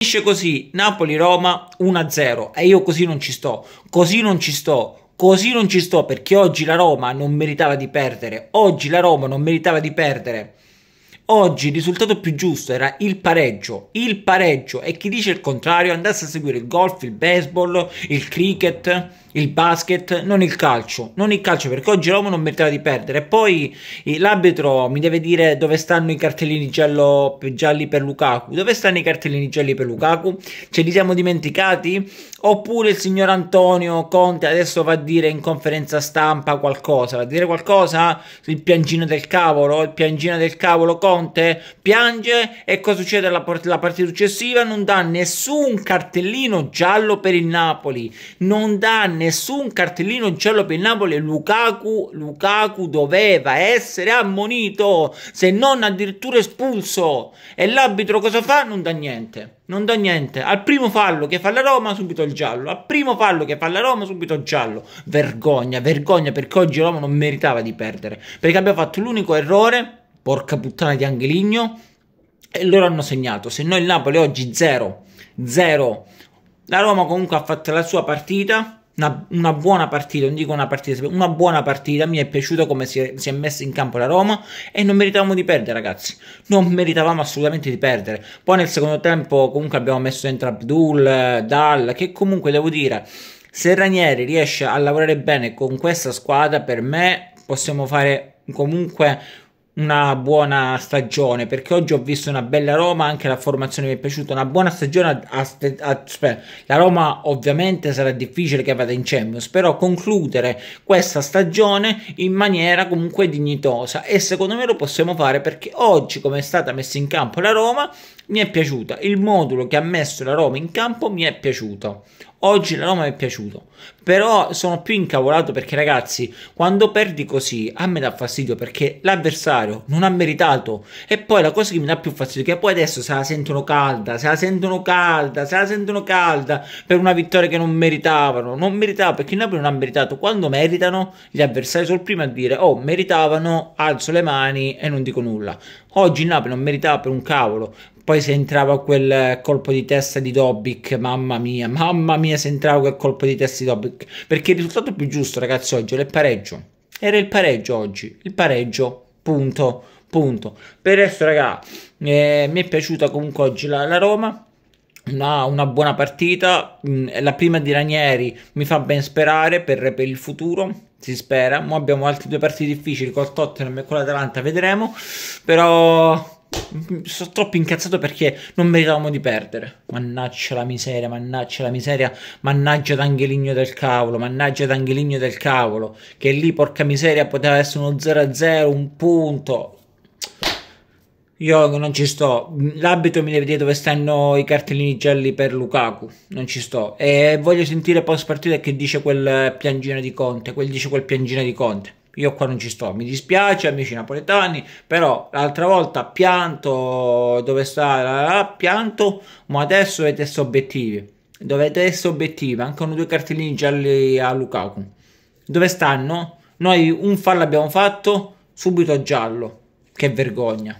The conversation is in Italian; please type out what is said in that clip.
Finisce così Napoli-Roma 1-0 e io così non ci sto, così non ci sto, così non ci sto perché oggi la Roma non meritava di perdere, oggi la Roma non meritava di perdere. Oggi il risultato più giusto era il pareggio, il pareggio e chi dice il contrario andasse a seguire il golf, il baseball, il cricket, il basket, non il calcio, non il calcio perché oggi l'uomo non metterà di perdere. poi l'arbitro mi deve dire dove stanno i cartellini giallo, gialli per Lukaku, dove stanno i cartellini gialli per Lukaku, ce li siamo dimenticati? Oppure il signor Antonio Conte adesso va a dire in conferenza stampa qualcosa, va a dire qualcosa? Il piangino del cavolo, il piangino del cavolo Conte piange e cosa succede alla partita successiva? Non dà nessun cartellino giallo per il Napoli, non dà nessun cartellino giallo per il Napoli. Lukaku, Lukaku doveva essere ammonito, se non addirittura espulso. E l'arbitro cosa fa? Non dà niente. Non dà niente. Al primo fallo che fa la Roma, subito il giallo. Al primo fallo che fa la Roma, subito il giallo. Vergogna, vergogna, perché oggi Roma non meritava di perdere. Perché abbiamo fatto l'unico errore, porca puttana di Angeligno, e loro hanno segnato. Se no il Napoli oggi 0. 0. La Roma comunque ha fatto la sua partita, una, una, buona partita, non dico una partita, una buona partita, mi è piaciuto come si è, si è messa in campo la Roma e non meritavamo di perdere ragazzi, non meritavamo assolutamente di perdere. Poi nel secondo tempo comunque abbiamo messo dentro Abdul, Dal, che comunque devo dire... Se Ranieri riesce a lavorare bene con questa squadra, per me possiamo fare comunque una buona stagione perché oggi ho visto una bella Roma anche la formazione mi è piaciuta una buona stagione a, a, a, la Roma ovviamente sarà difficile che vada in Champions però concludere questa stagione in maniera comunque dignitosa e secondo me lo possiamo fare perché oggi come è stata messa in campo la Roma mi è piaciuta il modulo che ha messo la Roma in campo mi è piaciuto Oggi la Roma mi è piaciuto, però sono più incavolato perché ragazzi, quando perdi così a me dà fastidio perché l'avversario non ha meritato e poi la cosa che mi dà più fastidio è che poi adesso se la sentono calda, se la sentono calda, se la sentono calda per una vittoria che non meritavano, non meritava perché il Napoli non ha meritato, quando meritano gli avversari sono primo a dire "Oh, meritavano, alzo le mani e non dico nulla". Oggi il Napoli non meritava per un cavolo, poi se entrava quel colpo di testa di Dobic, mamma mia, mamma mia se entrava quel colpo di testa di Dobic. Perché il risultato più giusto, ragazzi, oggi era il pareggio. Era il pareggio oggi, il pareggio, punto, punto. Per il resto, ragazzi, eh, mi è piaciuta comunque oggi la, la Roma. Una, una, buona partita. Mm, la prima di Ranieri mi fa ben sperare per, per il futuro. Si spera. ma abbiamo altre due partite difficili col Tottenham e con l'Atalanta. Vedremo. Però sono troppo incazzato perché non meritavamo di perdere. Mannaggia la miseria, mannaggia la miseria, mannaggia d'angheligno del cavolo, mannaggia d'angheligno del cavolo. Che lì, porca miseria, poteva essere uno 0-0, un punto. Io non ci sto. L'abito mi deve dire dove stanno i cartellini gialli per Lukaku. Non ci sto. E voglio sentire post partita che dice quel piangino di Conte. Quel dice quel piangino di Conte io qua non ci sto, mi dispiace amici napoletani, però l'altra volta pianto dove sta la, pianto, ma adesso dovete essere obiettivi, dovete essere obiettivi, anche con due cartellini gialli a Lukaku. Dove stanno? Noi un fallo abbiamo fatto, subito giallo. Che vergogna.